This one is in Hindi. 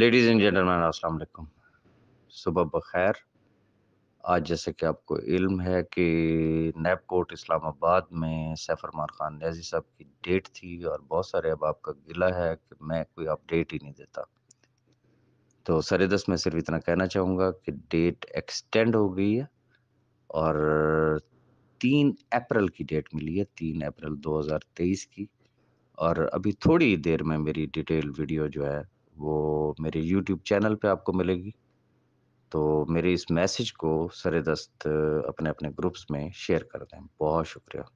लेडीज़ एंड जेंटलमैन अस्सलाम वालेकुम सुबह बखैर आज जैसे कि आपको इल्म है कि नैब कोर्ट इस्लामाबाद में मार ख़ान न्याजी साहब की डेट थी और बहुत सारे अब आपका गिला है कि मैं कोई अपडेट ही नहीं देता तो सर दस मैं सिर्फ इतना कहना चाहूँगा कि डेट एक्सटेंड हो गई है और तीन अप्रैल की डेट मिली है तीन अप्रैल 2023 की और अभी थोड़ी देर में मेरी डिटेल वीडियो जो है वो मेरे यूट्यूब चैनल पे आपको मिलेगी तो मेरे इस मैसेज को सरदस्त अपने अपने ग्रुप्स में शेयर कर दें बहुत शुक्रिया